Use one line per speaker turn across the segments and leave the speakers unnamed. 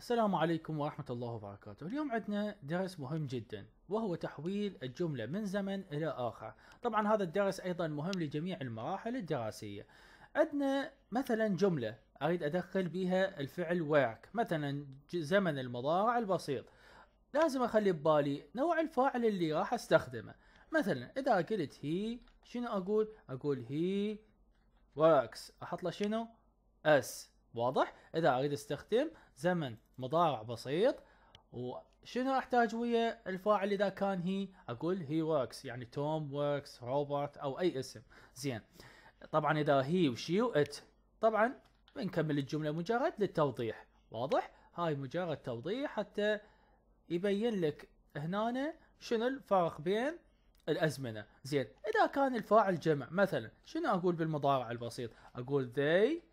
السلام عليكم ورحمة الله وبركاته اليوم عندنا درس مهم جدا وهو تحويل الجملة من زمن إلى آخر طبعا هذا الدرس أيضا مهم لجميع المراحل الدراسية عندنا مثلا جملة أريد أدخل بها الفعل work مثلا زمن المضارع البسيط لازم أخلي ببالي نوع الفاعل اللي راح أستخدمه مثلا إذا قلت هي شنو أقول أقول هي works أحط له شنو أس واضح اذا اريد استخدم زمن مضارع بسيط وشنو احتاج ويا الفاعل اذا كان هي اقول هي وركس يعني توم وركس روبرت او اي اسم زين طبعا اذا هي وشي وات طبعا بنكمل الجمله مجرد للتوضيح واضح هاي مجرد توضيح حتى يبين لك هنا شنو الفرق بين الازمنه زين اذا كان الفاعل جمع مثلا شنو اقول بالمضارع البسيط اقول they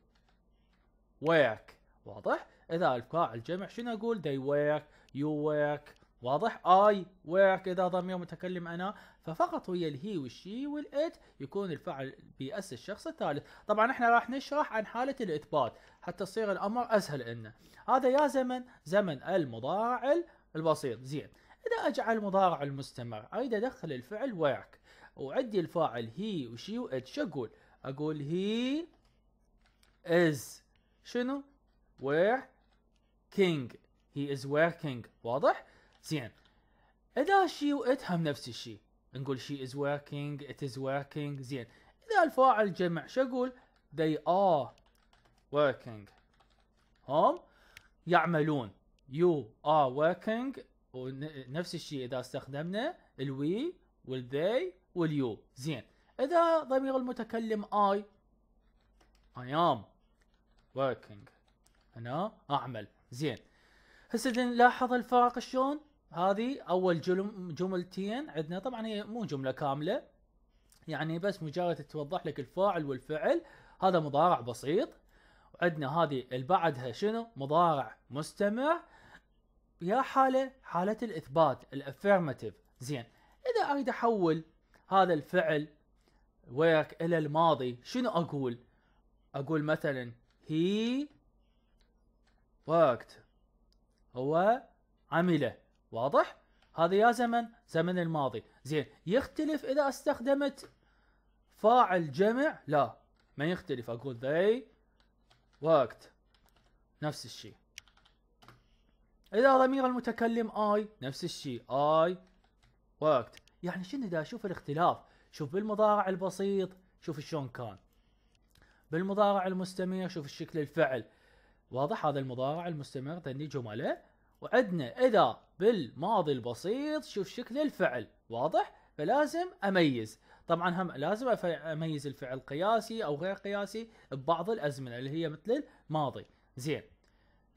work واضح؟ إذا الفاعل الجمع شنو أقول؟ they work you work واضح؟ اي work إذا ضمير متكلم أنا ففقط ويا الهي والشي والإت يكون الفعل بأس الشخص الثالث طبعا احنا راح نشرح عن حالة الإثبات حتى يصير الأمر أسهل لنا هذا يا زمن زمن المضارع البسيط زين إذا أجعل المضارع المستمر أريد أدخل الفعل work وعندي الفاعل هي وشي وإت شو أقول؟ أقول هي از شنو working he is working واضح زين اذا شي وit هم نفس الشيء نقول she is working it is working زين اذا الفاعل جمع شو اقول they are working هم يعملون you are working ونفس الشيء اذا استخدمنا الوي والذي واليو زين اذا ضمير المتكلم I I am working هنا اعمل زين هسه نلاحظ الفرق شلون هذه اول جملتين عندنا طبعا هي مو جمله كامله يعني بس مجرد توضح لك الفاعل والفعل هذا مضارع بسيط وعندنا هذه اللي بعدها شنو مضارع مستمر يا حاله حاله الاثبات الافيرماتيف زين اذا اريد احول هذا الفعل ويرك الى الماضي شنو اقول اقول مثلا هي worked هو عمل واضح؟ هذا يا زمن زمن الماضي زين يختلف إذا استخدمت فاعل جمع لا ما يختلف أقول they worked نفس الشيء إذا ضمير المتكلم I نفس الشيء I worked يعني شنو دا اشوف الاختلاف شوف بالمضارع البسيط شوف شلون كان بالمضارع المستمر شوف الشكل الفعل واضح هذا المضارع المستمر تني جمله وعندنا اذا بالماضي البسيط شوف شكل الفعل واضح فلازم اميز طبعا هم لازم اميز الفعل قياسي او غير قياسي ببعض الازمنه اللي هي مثل الماضي زين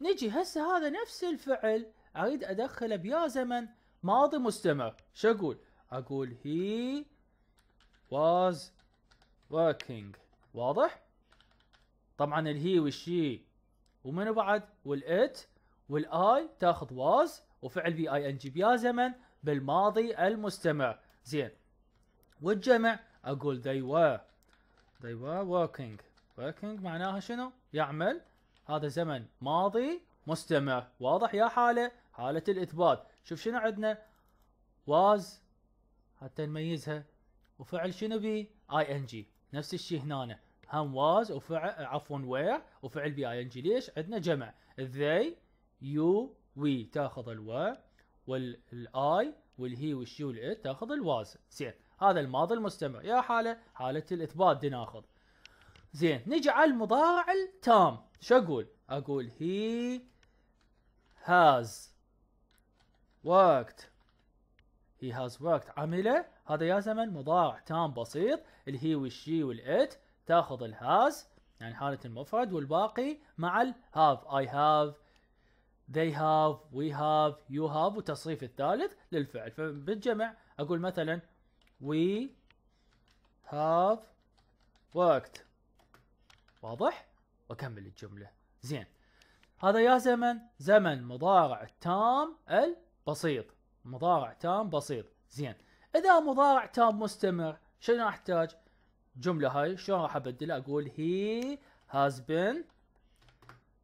نجي هسه هذا نفس الفعل اريد ادخله بيا زمن ماضي مستمر شو اقول اقول هي was working واضح طبعا الهي والشي ومنو بعد والات والاي تاخذ واز وفعل بي اي ان جي بيا زمن بالماضي المستمع زين والجمع اقول they were they were working working معناها شنو يعمل هذا زمن ماضي مستمع واضح يا حاله حاله الاثبات شوف شنو عندنا was حتى نميزها وفعل شنو بي اي ان جي نفس الشيء هنا هم واز وفعل عفوا وير وفعل بي اي ان جي ليش؟ عندنا جمع they يو وي تاخذ الوا والاي والهي والشي والات تاخذ الواز زين هذا الماضي المستمر يا حاله حاله الاثبات دي ناخذ زين نجي على المضارع التام شو اقول؟ اقول هي هاز وقت هي هاز وقت عمله هذا يا زمن مضارع تام بسيط الهي والشي والات تاخذ الهاز يعني حالة المفرد والباقي مع ال have I have they have we have you have وتصريف الثالث للفعل فبالجمع اقول مثلا we have worked واضح؟ واكمل الجملة زين هذا يا زمن زمن مضارع تام البسيط مضارع تام بسيط زين اذا مضارع تام مستمر شنو احتاج؟ الجمله هاي شلون راح ابدلها اقول هي هاز بن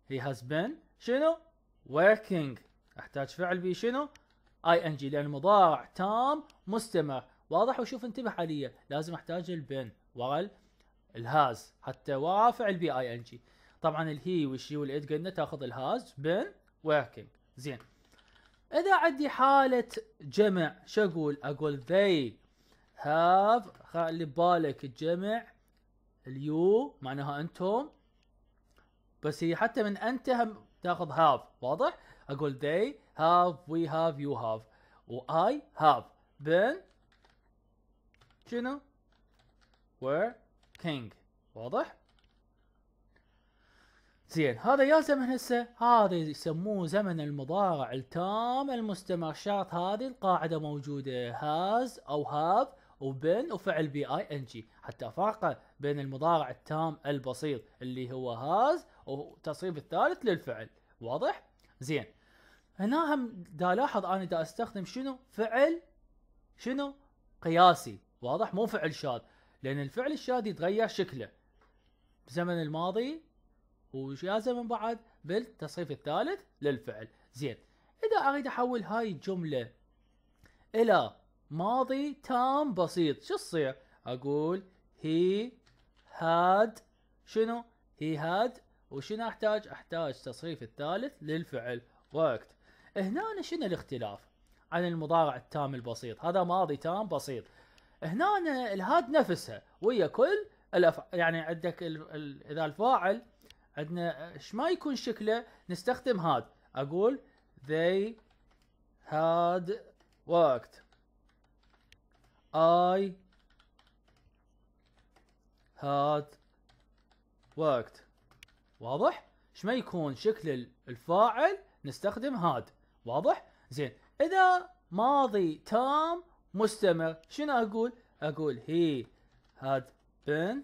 هي هاز بن شنو وركينج احتاج فعل بي شنو اي ان جي لان مضارع تام مستمر واضح وشوف انتبه علي لازم احتاج البن ورا الهاز حتى ورا فعل بي اي ان جي طبعا الهي والشي والات قلنا تاخذ الهاز بن وركينج زين اذا عندي حاله جمع شو اقول اقول they هاف خلي بالك الجمع اليو معناها انتم بس هي حتى من انت هم تاخذ هاف واضح؟ اقول they have we have you have و I have then شنو؟ were king واضح؟ زين هذا يا زمن هسه هذا يسموه زمن المضارع التام المستمر شرط هذه القاعدة موجودة has أو have وبين وفعل بي اي ان جي حتى فرق بين المضارع التام البسيط اللي هو هاز وتصريف الثالث للفعل واضح زين هنا هم دا لاحظ انا دا استخدم شنو فعل شنو قياسي واضح مو فعل شاذ لان الفعل الشاذ يتغير شكله بزمن الماضي ويا من بعد بالتصريف الثالث للفعل زين اذا اريد احول هاي الجمله الى ماضي تام بسيط شو تصير اقول هي هاد شنو هي هاد وشنو احتاج احتاج تصريف الثالث للفعل وقت هنا شنو الاختلاف عن المضارع التام البسيط هذا ماضي تام بسيط هنا الهاد نفسها ويا كل الأف... يعني عندك ال... ال... اذا الفاعل عندنا ايش ما يكون شكله نستخدم هاد اقول they had worked I had worked واضح؟ ايش ما يكون شكل الفاعل نستخدم had واضح؟ زين اذا ماضي تام مستمر شنو اقول؟ اقول he had been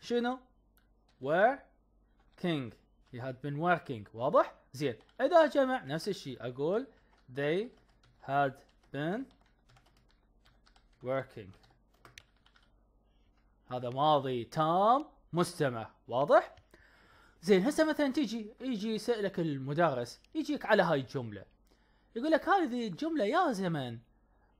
شنو؟ working he had been working واضح؟ زين اذا جمع نفس الشيء اقول they had been working هذا ماضي تام مستمع واضح؟ زين هسه مثلا تيجي يجي يسألك المدرس يجيك على هاي الجملة يقول لك هذه الجملة يا زمن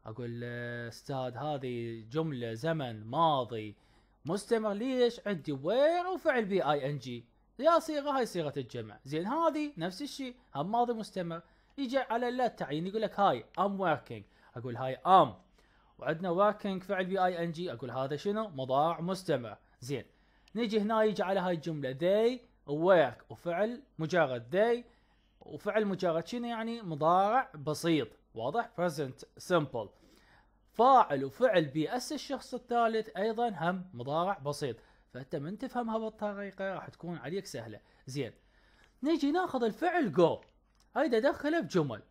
اقول استاذ هذه جملة زمن ماضي مستمر ليش عندي وير وفعل بي اي ان جي يا صيغة هاي صيغة الجمع زين هذه نفس الشيء هم ماضي مستمر يجي على لا التعيين يقول لك هاي ام وركينج اقول هاي ام وعندنا working فعل في اي ان جي اقول هذا شنو مضارع مستمر زين نجي هنا يجي على هاي الجمله they work وفعل مجرد they وفعل مجرد شنو يعني مضارع بسيط واضح present simple فاعل وفعل اس الشخص الثالث ايضا هم مضارع بسيط فانت من تفهمها بالطريقه راح تكون عليك سهله زين نجي ناخذ الفعل جو اريد ادخله بجمل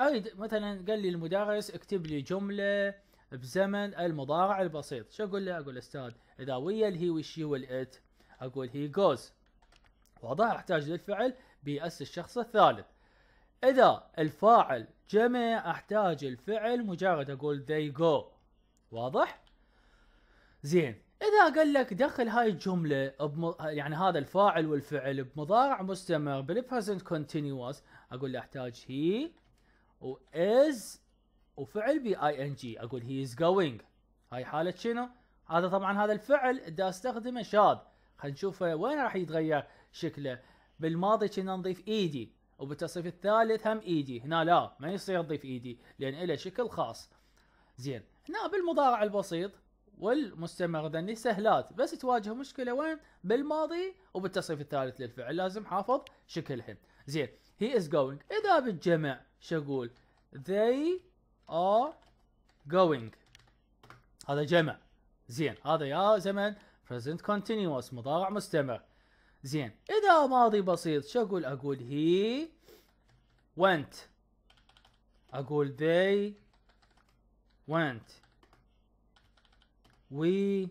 اريد مثلا قال لي المدرس اكتب لي جمله بزمن المضارع البسيط شو اقول له اقول استاذ اذا ويا الهي والشي والات اقول هي جوز واضح احتاج للفعل بأس الشخص الثالث اذا الفاعل جمع احتاج الفعل مجرد اقول they go واضح زين اذا قال لك دخل هاي الجمله بم... يعني هذا الفاعل والفعل بمضارع مستمر بالبريزنت كونتينيوس اقول له احتاج هي و is وفعل بي اي ان جي اقول هي از جوينج هاي حاله شنو؟ هذا طبعا هذا الفعل دا استخدمه شاذ خلينا نشوف وين راح يتغير شكله بالماضي كنا نضيف ايدي e وبالتصريف الثالث هم ايدي e هنا لا ما يصير نضيف ايدي e لان له شكل خاص زين هنا بالمضارع البسيط والمستمر ذني سهلات بس تواجه مشكله وين بالماضي وبالتصريف الثالث للفعل لازم حافظ شكلهم زين هي از جوينج اذا بالجمع شو اقول they are going هذا جمع زين هذا يا زمن present continuous مضارع مستمر زين اذا ماضي بسيط شو اقول اقول هي went اقول they went we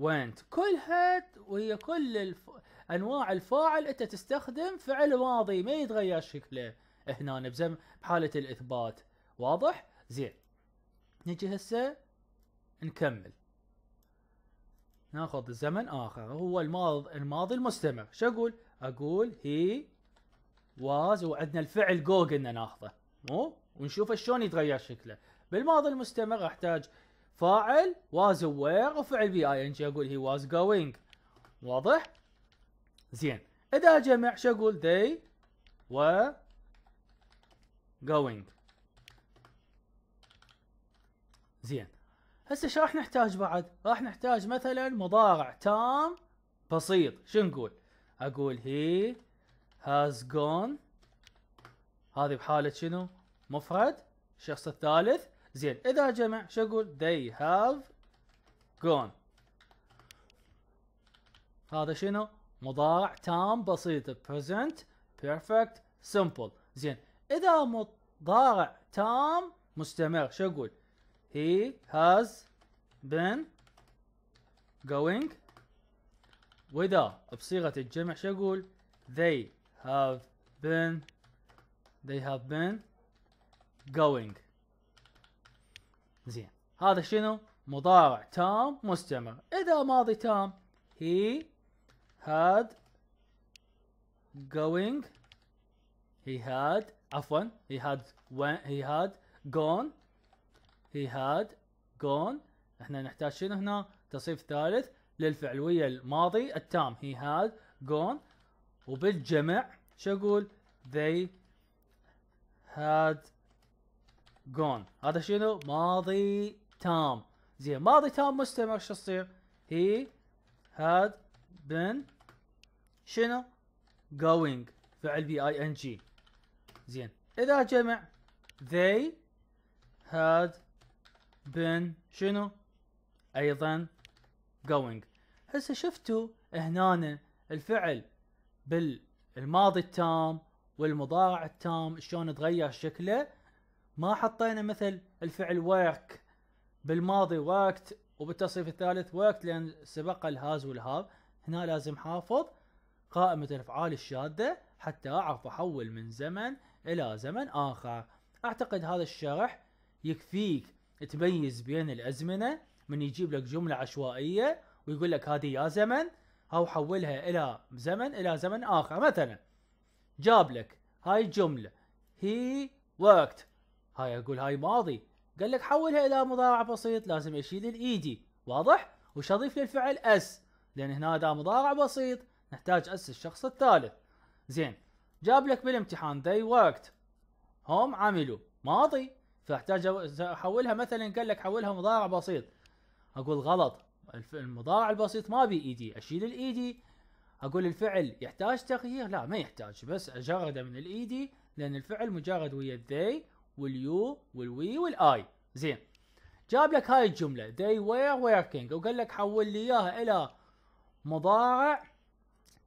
went هاد وهي كل الف... انواع الفاعل انت تستخدم فعل ماضي ما يتغير شكله هنا بزم بحاله الاثبات واضح زين نجي هسه نكمل ناخذ زمن اخر هو الماضي الماضي المستمر شو اقول اقول هي واز وعندنا الفعل جو قلنا ناخذه مو ونشوف شلون يتغير شكله بالماضي المستمر احتاج فاعل واز وير وفعل بي اي ان جي اقول هي واز جوينج واضح زين اذا جمع شو اقول they were going زين هسه ايش راح نحتاج بعد؟ راح نحتاج مثلا مضارع تام بسيط شو نقول؟ اقول هي هاز جون هذه بحالة شنو؟ مفرد الشخص الثالث زين اذا جمع شو اقول؟ they have gone هذا شنو؟ مضارع تام بسيط present perfect simple زين اذا مضارع تام مستمر شو اقول؟ He has been going without بصيغة الجمع شو أقول؟ They have been they have been going زين هذا شنو؟ مضارع تام مستمر إذا ماضي تام he had going he had عفوا he had when he had gone he هاد جون احنا نحتاج شنو هنا تصريف ثالث ويا الماضي التام هي هاد جون وبالجمع شو اقول they had gone هذا شنو ماضي تام زين ماضي تام مستمر شو يصير he had been شنو going فعل بي اي ان جي زين اذا جمع they had بين شنو ايضا going هسه شفتوا هنا الفعل بالماضي التام والمضارع التام شلون تغير شكله ما حطينا مثل الفعل work بالماضي وقت وبالتصريف الثالث وقت لان سبق الهاز والهاف هنا لازم حافظ قائمة الافعال الشاذة حتى اعرف احول من زمن الى زمن اخر اعتقد هذا الشرح يكفيك تميز بين الازمنه من يجيب لك جمله عشوائيه ويقول لك هذه يا زمن او حولها الى زمن الى زمن اخر مثلا جاب لك هاي الجمله هي وقت هاي اقول هاي ماضي قال لك حولها الى مضارع بسيط لازم اشيل الايدي واضح وش اضيف للفعل اس لان هنا دا مضارع بسيط نحتاج اس الشخص الثالث زين جاب لك بالامتحان they worked هم عملوا ماضي فاحتاج احولها مثلا قال لك حولها مضارع بسيط اقول غلط المضارع البسيط ما بي ايدي اشيل الايدي اقول الفعل يحتاج تغيير لا ما يحتاج بس اجرده من الايدي لان الفعل مجرد ويا الذي واليو والوي والاي زين جاب لك هاي الجمله they were working وقال لك حول لي اياها الى مضارع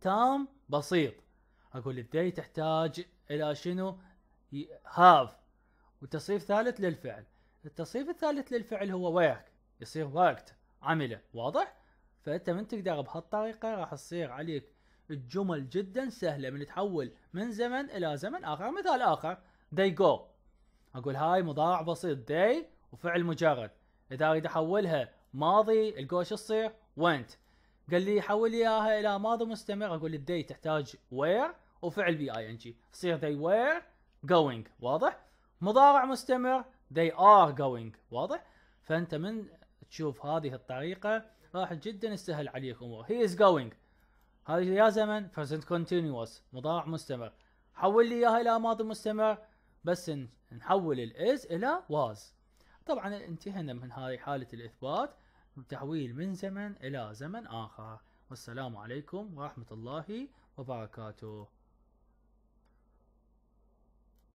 تام بسيط اقول الذي تحتاج الى شنو هاف وتصريف ثالث للفعل التصريف الثالث للفعل هو ويرك يصير وركت عمله واضح فانت من تقدر بهالطريقه راح تصير عليك الجمل جدا سهله من تحول من زمن الى زمن اخر مثال اخر they go اقول هاي مضارع بسيط they وفعل مجرد اذا اريد احولها ماضي الجو شو تصير went قال لي حول لي اياها الى ماضي مستمر اقول الدي تحتاج where وفعل بي اي ان جي تصير they were going واضح مضارع مستمر they are going واضح فانت من تشوف هذه الطريقه راح جدا يسهل عليك امور he is going هذه يا زمن present continuous مضارع مستمر حول لي اياها الى ماضي مستمر بس نحول الاز الى was طبعا انتهينا من هذه حاله الاثبات تحويل من زمن الى زمن اخر والسلام عليكم ورحمه الله وبركاته